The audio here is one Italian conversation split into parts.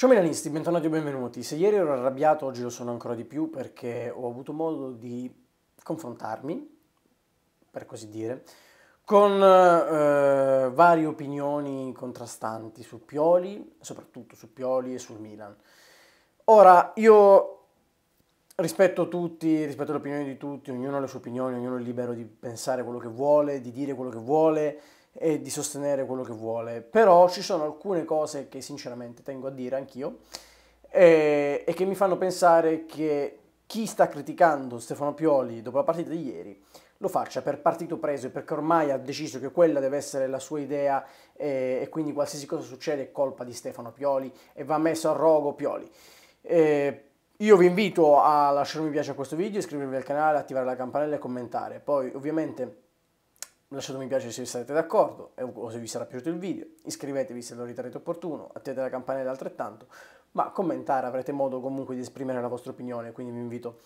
Ciao Milanisti, bentornati o benvenuti. Se ieri ero arrabbiato, oggi lo sono ancora di più perché ho avuto modo di confrontarmi, per così dire, con eh, varie opinioni contrastanti su Pioli, soprattutto su Pioli e sul Milan. Ora, io rispetto tutti, rispetto le opinioni di tutti, ognuno ha le sue opinioni, ognuno è libero di pensare quello che vuole, di dire quello che vuole, e di sostenere quello che vuole, però ci sono alcune cose che sinceramente tengo a dire anch'io e, eh, e che mi fanno pensare che chi sta criticando Stefano Pioli dopo la partita di ieri lo faccia per partito preso e perché ormai ha deciso che quella deve essere la sua idea eh, e quindi qualsiasi cosa succede è colpa di Stefano Pioli e va messo a rogo Pioli. Eh, io vi invito a lasciare un mi piace a questo video, iscrivervi al canale, attivare la campanella e commentare. Poi ovviamente Lasciate un mi piace se sarete d'accordo o se vi sarà piaciuto il video, iscrivetevi se lo riterrete opportuno, attivate la campanella altrettanto, ma commentare avrete modo comunque di esprimere la vostra opinione, quindi vi invito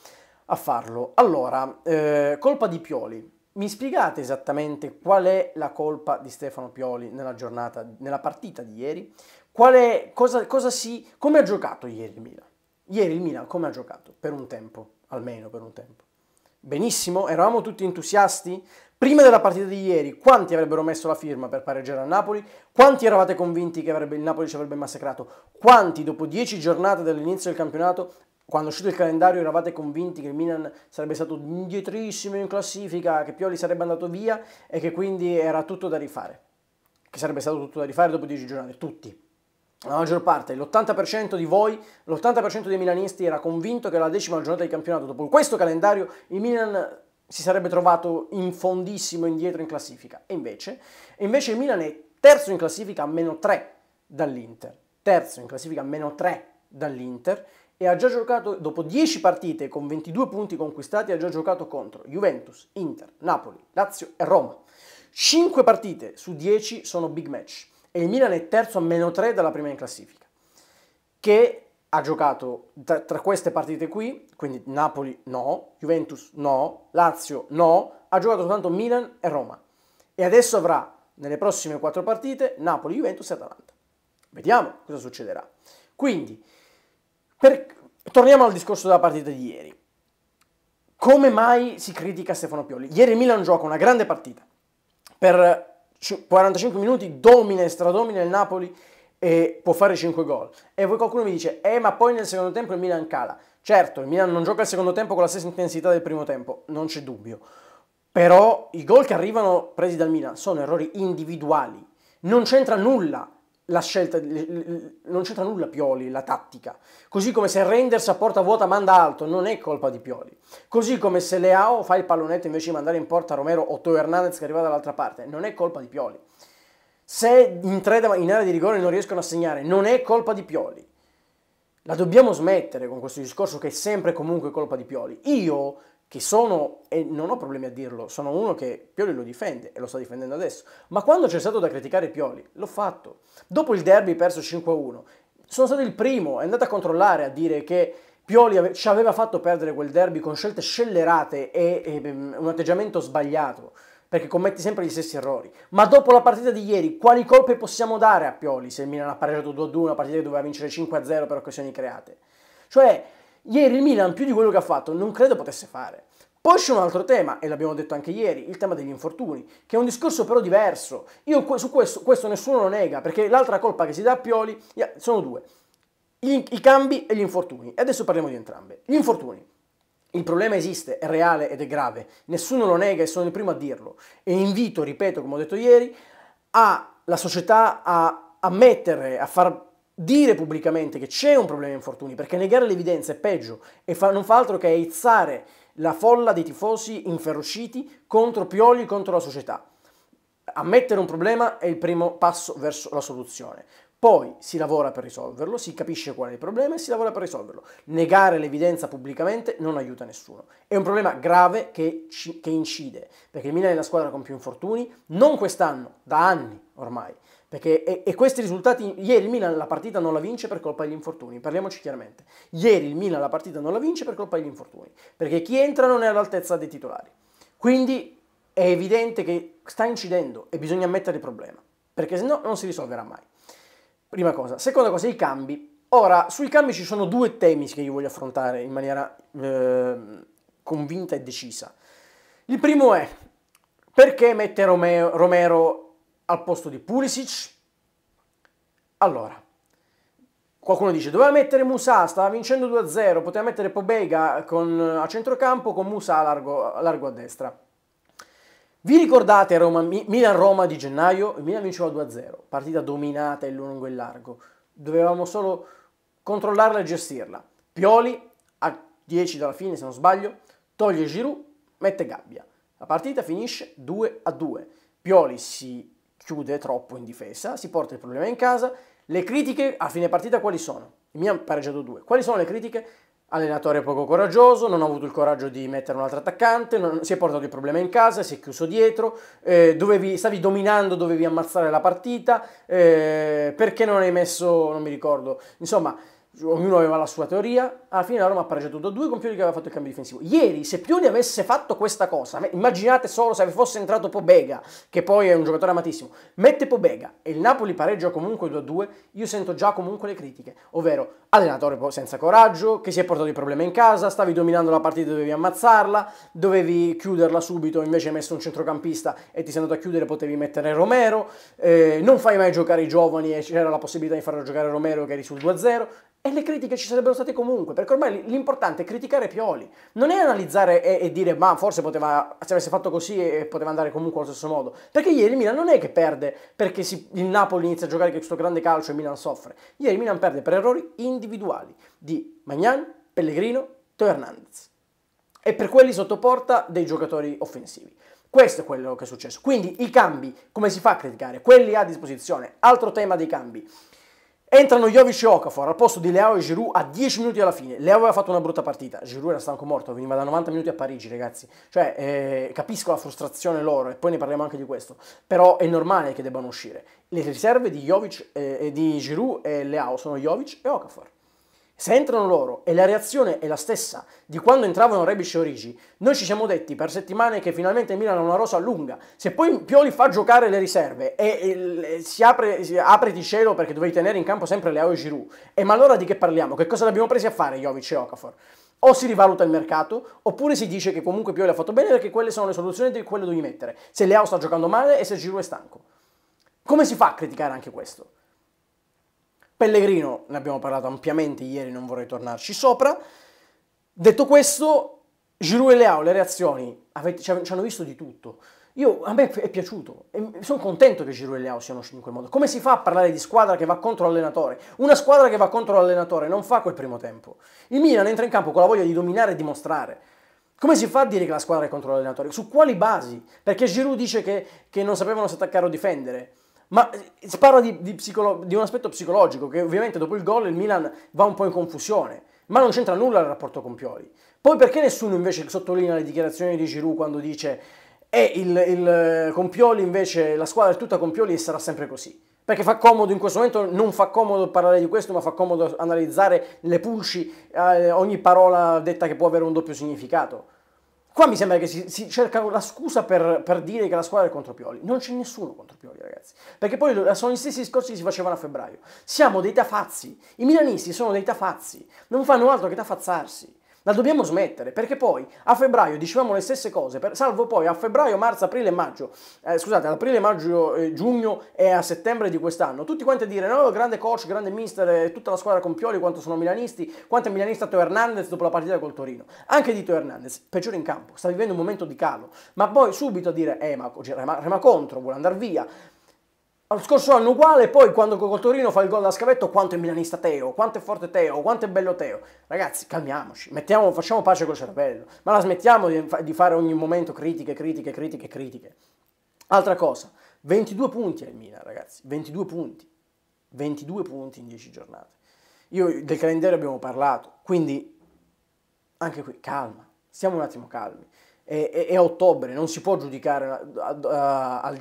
a farlo. Allora, eh, colpa di Pioli. Mi spiegate esattamente qual è la colpa di Stefano Pioli nella giornata, nella partita di ieri? È, cosa, cosa si, come ha giocato ieri il Milan? Ieri il Milan come ha giocato? Per un tempo, almeno per un tempo. Benissimo, eravamo tutti entusiasti Prima della partita di ieri, quanti avrebbero messo la firma per pareggiare a Napoli? Quanti eravate convinti che avrebbe, il Napoli ci avrebbe massacrato? Quanti, dopo 10 giornate dall'inizio del campionato, quando è uscito il calendario, eravate convinti che il Milan sarebbe stato indietrissimo in classifica, che Pioli sarebbe andato via e che quindi era tutto da rifare? Che sarebbe stato tutto da rifare dopo 10 giornate? Tutti la maggior parte, l'80% di voi, l'80% dei milanisti era convinto che alla decima giornata di campionato, dopo questo calendario, il Milan si sarebbe trovato in fondissimo indietro in classifica. E invece, invece il Milan è terzo in classifica a meno 3 dall'Inter. Terzo in classifica a meno 3 dall'Inter e ha già giocato, dopo 10 partite con 22 punti conquistati, ha già giocato contro Juventus, Inter, Napoli, Lazio e Roma. 5 partite su 10 sono big match e il Milan è terzo a meno 3 dalla prima in classifica, che ha giocato tra, tra, queste partite qui, quindi Napoli no, Juventus no, Lazio no, ha giocato soltanto Milan e Roma. E adesso avrà nelle prossime quattro partite Napoli, Juventus e Atalanta. Vediamo cosa succederà. Quindi, per, torniamo al discorso della partita di ieri. Come mai si critica Stefano Pioli? Ieri Milan gioca una grande partita. Per 45 minuti domina e stradomina il Napoli e può fare 5 gol. E voi qualcuno mi dice, eh ma poi nel secondo tempo il Milan cala. Certo, il Milan non gioca il secondo tempo con la stessa intensità del primo tempo, non c'è dubbio. Però i gol che arrivano presi dal Milan sono errori individuali. Non c'entra nulla la scelta, non c'entra nulla Pioli, la tattica. Così come se Renders a porta vuota manda alto, non è colpa di Pioli. Così come se Leao fa il pallonetto invece di mandare in porta Romero o Teo Hernandez che arriva dall'altra parte, non è colpa di Pioli se in, tre, in area di rigore non riescono a segnare, non è colpa di Pioli. La dobbiamo smettere con questo discorso che è sempre comunque colpa di Pioli. Io, che sono, e non ho problemi a dirlo, sono uno che Pioli lo difende e lo sta difendendo adesso, ma quando c'è stato da criticare Pioli, l'ho fatto. Dopo il derby perso 5-1, sono stato il primo, è andato a controllare, a dire che Pioli ci aveva fatto perdere quel derby con scelte scellerate e, e um, un atteggiamento sbagliato perché commetti sempre gli stessi errori. Ma dopo la partita di ieri, quali colpe possiamo dare a Pioli se il Milan ha pareggiato 2-2, una partita che doveva vincere 5-0 per occasioni create? Cioè, ieri il Milan, più di quello che ha fatto, non credo potesse fare. Poi c'è un altro tema, e l'abbiamo detto anche ieri, il tema degli infortuni, che è un discorso però diverso. Io su questo, questo nessuno lo nega, perché l'altra colpa che si dà a Pioli sono due. I, I cambi e gli infortuni. E adesso parliamo di entrambe. Gli infortuni. Il problema esiste, è reale ed è grave, nessuno lo nega e sono il primo a dirlo. E invito, ripeto, come ho detto ieri, alla società a ammettere, a far dire pubblicamente che c'è un problema di infortuni, perché negare l'evidenza è peggio e fa, non fa altro che aizzare la folla dei tifosi inferociti contro Pioli, contro la società. Ammettere un problema è il primo passo verso la soluzione. Poi si lavora per risolverlo, si capisce qual è il problema e si lavora per risolverlo. Negare l'evidenza pubblicamente non aiuta nessuno. È un problema grave che, ci, che incide, perché il Milan è la squadra con più infortuni, non quest'anno, da anni ormai. Perché, e, e, questi risultati, ieri il Milan la partita non la vince per colpa degli infortuni, parliamoci chiaramente. Ieri il Milan la partita non la vince per colpa degli infortuni, perché chi entra non è all'altezza dei titolari. Quindi è evidente che sta incidendo e bisogna ammettere il problema, perché se no non si risolverà mai. Prima cosa. Seconda cosa, i cambi. Ora, sui cambi ci sono due temi che io voglio affrontare in maniera eh, convinta e decisa. Il primo è perché mette Romeo, Romero al posto di Pulisic? Allora, qualcuno dice doveva mettere Musa, stava vincendo 2-0, poteva mettere Pobega con, a centrocampo con Musa largo, largo a destra. Vi ricordate Roma, Milan-Roma di gennaio? Milan vinceva 2-0, partita dominata in lungo e in largo. Dovevamo solo controllarla e gestirla. Pioli, a 10 dalla fine se non sbaglio, toglie Giroud, mette Gabbia. La partita finisce 2-2. Pioli si chiude troppo in difesa, si porta il problema in casa. Le critiche a fine partita quali sono? Il Milan pareggiato 2. Quali sono le critiche? allenatore poco coraggioso, non ha avuto il coraggio di mettere un altro attaccante, non, si è portato il problema in casa, si è chiuso dietro, eh, dovevi, stavi dominando, dovevi ammazzare la partita, eh, perché non hai messo, non mi ricordo, insomma cioè, ognuno aveva la sua teoria, alla fine la Roma ha pareggiato 2-2 con Pioli che aveva fatto il cambio difensivo. Ieri, se Pioli avesse fatto questa cosa, immaginate solo se fosse entrato Pobega, che poi è un giocatore amatissimo, mette Pobega e il Napoli pareggia comunque 2-2, io sento già comunque le critiche, ovvero allenatore senza coraggio, che si è portato i problemi in casa, stavi dominando la partita, dovevi ammazzarla, dovevi chiuderla subito, invece hai messo un centrocampista e ti sei andato a chiudere, potevi mettere Romero, eh, non fai mai giocare i giovani e c'era la possibilità di farlo giocare Romero che eri sul 2-0, e le critiche ci sarebbero state comunque, perché ormai l'importante è criticare Pioli, non è analizzare e, e dire ma forse poteva, se avesse fatto così e eh, poteva andare comunque allo stesso modo, perché ieri Milan non è che perde perché si, il Napoli inizia a giocare questo grande calcio e Milan soffre, ieri Milan perde per errori individuali di Magnan, Pellegrino, Teo Hernandez e per quelli sotto porta dei giocatori offensivi. Questo è quello che è successo. Quindi i cambi, come si fa a criticare? Quelli a disposizione. Altro tema dei cambi. Entrano Jovic e Okafor al posto di Leao e Giroud a 10 minuti alla fine. Leao aveva fatto una brutta partita, Giroud era stanco morto, veniva da 90 minuti a Parigi, ragazzi. Cioè, eh, capisco la frustrazione loro e poi ne parliamo anche di questo, però è normale che debbano uscire. Le riserve di Jovic eh, di Giroud e Leao sono Jovic e Okafor. Se entrano loro e la reazione è la stessa di quando entravano Rebic e Origi, noi ci siamo detti per settimane che finalmente Milan ha una rosa lunga. Se poi Pioli fa giocare le riserve e, e si apre si apre di cielo perché dovevi tenere in campo sempre Leao e Giroud, e ma allora di che parliamo? Che cosa l'abbiamo presi a fare Jovic e Okafor? o si rivaluta il mercato, oppure si dice che comunque Pioli ha fatto bene perché quelle sono le soluzioni di quelle devi mettere. Se Leao sta giocando male e se Giroud è stanco. Come si fa a criticare anche questo? Pellegrino, ne abbiamo parlato ampiamente ieri, non vorrei tornarci sopra. Detto questo, Giroud e Leao, le reazioni, avete, ci, hanno visto di tutto. Io, a me è piaciuto, sono contento che Giroud e Leao siano usciti in quel modo. Come si fa a parlare di squadra che va contro l'allenatore? Una squadra che va contro l'allenatore non fa quel primo tempo. Il Milan entra in campo con la voglia di dominare e dimostrare. Come si fa a dire che la squadra è contro l'allenatore? Su quali basi? Perché Giroud dice che, che non sapevano se attaccare o difendere. Ma eh, si parla di, di, psicolo- di un aspetto psicologico che ovviamente dopo il gol il Milan va un po' in confusione, ma non c'entra nulla il rapporto con Pioli. Poi perché nessuno invece sottolinea le dichiarazioni di Giroud quando dice e il, il, con Pioli invece la squadra è tutta con Pioli e sarà sempre così? Perché fa comodo in questo momento, non fa comodo parlare di questo, ma fa comodo analizzare le pulci, eh, ogni parola detta che può avere un doppio significato. Qua mi sembra che si, si cerca la scusa per, per, dire che la squadra è contro Pioli. Non c'è nessuno contro Pioli, ragazzi. Perché poi sono gli stessi discorsi che si facevano a febbraio. Siamo dei tafazzi. I milanisti sono dei tafazzi. Non fanno altro che tafazzarsi. La dobbiamo smettere perché poi a febbraio dicevamo le stesse cose, per, salvo poi a febbraio, marzo, aprile e maggio, eh, scusate, ad aprile, maggio, eh, giugno e a settembre di quest'anno, tutti quanti a dire no, grande coach, grande mister, eh, tutta la squadra con Pioli, quanto sono milanisti, quanto è milanista Teo Hernandez dopo la partita col Torino. Anche di Dito Hernandez, peggiore in campo, sta vivendo un momento di calo, ma poi subito a dire eh ma cioè, rema, rema contro, vuole andare via. Lo scorso anno uguale, poi quando col Torino fa il gol da scavetto, quanto è milanista Teo, quanto è forte Teo, quanto è bello Teo. Ragazzi, calmiamoci, mettiamo, facciamo pace col cervello, ma la smettiamo di, di fare ogni momento critiche, critiche, critiche, critiche. Altra cosa, 22 punti al Milan, ragazzi, 22 punti. 22 punti in 10 giornate. Io del calendario abbiamo parlato, quindi anche qui calma, stiamo un attimo calmi è, è, è ottobre, non si può giudicare a, a, a,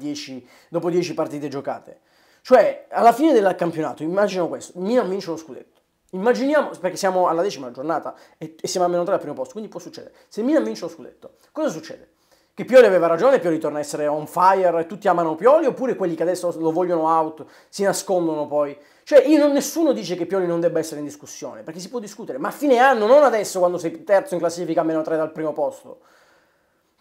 dopo 10 partite giocate. Cioè, alla fine del campionato, immagino questo, Milan vince lo scudetto. Immaginiamo, perché siamo alla decima giornata e, e siamo a meno 3 al primo posto, quindi può succedere. Se Milan vince lo scudetto, cosa succede? Che Pioli aveva ragione, Pioli torna a essere on fire, tutti amano Pioli, oppure quelli che adesso lo vogliono out si nascondono poi. Cioè, io non, nessuno dice che Pioli non debba essere in discussione, perché si può discutere, ma a fine anno, non adesso quando sei terzo in classifica a meno 3 dal primo posto.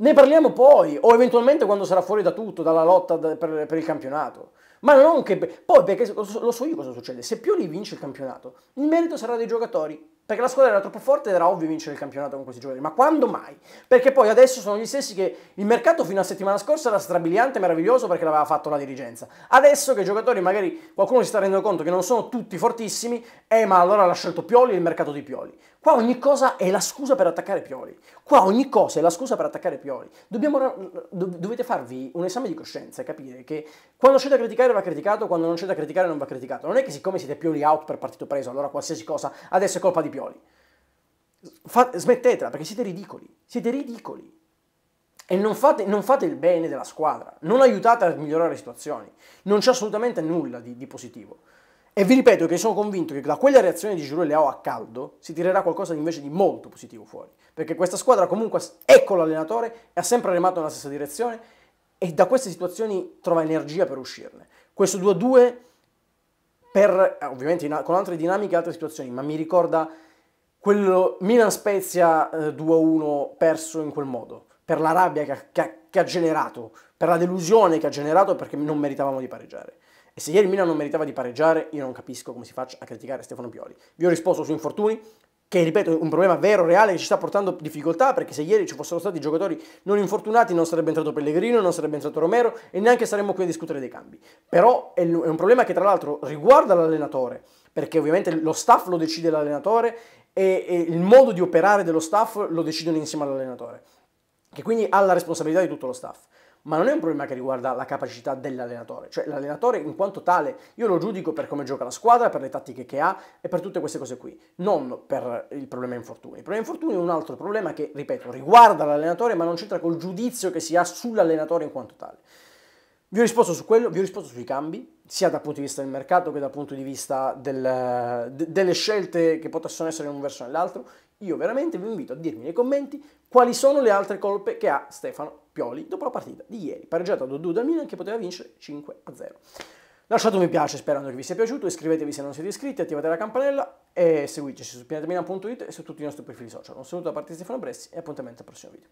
Ne parliamo poi o eventualmente quando sarà fuori da tutto, dalla lotta per, il campionato. Ma non che... Poi, perché lo so io cosa succede, se Pioli vince il campionato, il merito sarà dei giocatori, perché la squadra era troppo forte ed era ovvio vincere il campionato con questi giocatori, ma quando mai? Perché poi adesso sono gli stessi che il mercato fino a settimana scorsa era strabiliante, e meraviglioso perché l'aveva fatto la dirigenza. Adesso che i giocatori magari qualcuno si sta rendendo conto che non sono tutti fortissimi, eh ma allora l'ha scelto Pioli e il mercato di Pioli. Qua ogni cosa è la scusa per attaccare Pioli. Qua ogni cosa è la scusa per attaccare Pioli. Dobbiamo, dovete farvi un esame di coscienza e capire che quando c'è da criticare criticare va criticato, quando non c'è da criticare non va criticato. Non è che siccome siete Pioli out per partito preso, allora qualsiasi cosa adesso è colpa di Pioli. Fa, smettetela perché siete ridicoli, siete ridicoli. E non fate, non fate, il bene della squadra, non aiutate a migliorare le situazioni, non c'è assolutamente nulla di, di positivo. E vi ripeto che sono convinto che da quella reazione di Giroud e Leao a caldo si tirerà qualcosa invece di molto positivo fuori. Perché questa squadra comunque, ecco l'allenatore, ha sempre remato nella stessa direzione e da queste situazioni trova energia per uscirne. Questo 2-2 a per, eh, ovviamente con altre dinamiche, e altre situazioni, ma mi ricorda quello Milan-Spezia 2-1 eh, a perso in quel modo, per la rabbia che che, che ha, generato, per la delusione che ha generato perché non meritavamo di pareggiare. E se ieri Milan non meritava di pareggiare, io non capisco come si faccia a criticare Stefano Pioli. Vi ho risposto su infortuni, che ripeto è un problema vero, reale, che ci sta portando difficoltà, perché se ieri ci fossero stati giocatori non infortunati non sarebbe entrato Pellegrino, non sarebbe entrato Romero e neanche saremmo qui a discutere dei cambi. Però è un problema che tra l'altro riguarda l'allenatore, perché ovviamente lo staff lo decide l'allenatore e, e il modo di operare dello staff lo decidono insieme all'allenatore, che quindi ha la responsabilità di tutto lo staff ma non è un problema che riguarda la capacità dell'allenatore, cioè l'allenatore in quanto tale io lo giudico per come gioca la squadra, per le tattiche che ha e per tutte queste cose qui, non per il problema infortuni. Il problema infortuni è un altro problema che, ripeto, riguarda l'allenatore ma non c'entra col giudizio che si ha sull'allenatore in quanto tale. Vi ho risposto su quello, vi ho risposto sui cambi, sia dal punto di vista del mercato che dal punto di vista del, de, delle scelte che potessero essere in un verso o nell'altro. Io veramente vi invito a dirmi nei commenti quali sono le altre colpe che ha Stefano Pioli dopo la partita di ieri, pareggiata da Dudu dal Milan che poteva vincere 5-0. Lasciate un mi piace sperando che vi sia piaciuto, iscrivetevi se non siete iscritti, attivate la campanella e seguiteci su pianetamilan.it e su tutti i nostri profili social. Un saluto da parte di Stefano Bressi e appuntamento al prossimo video.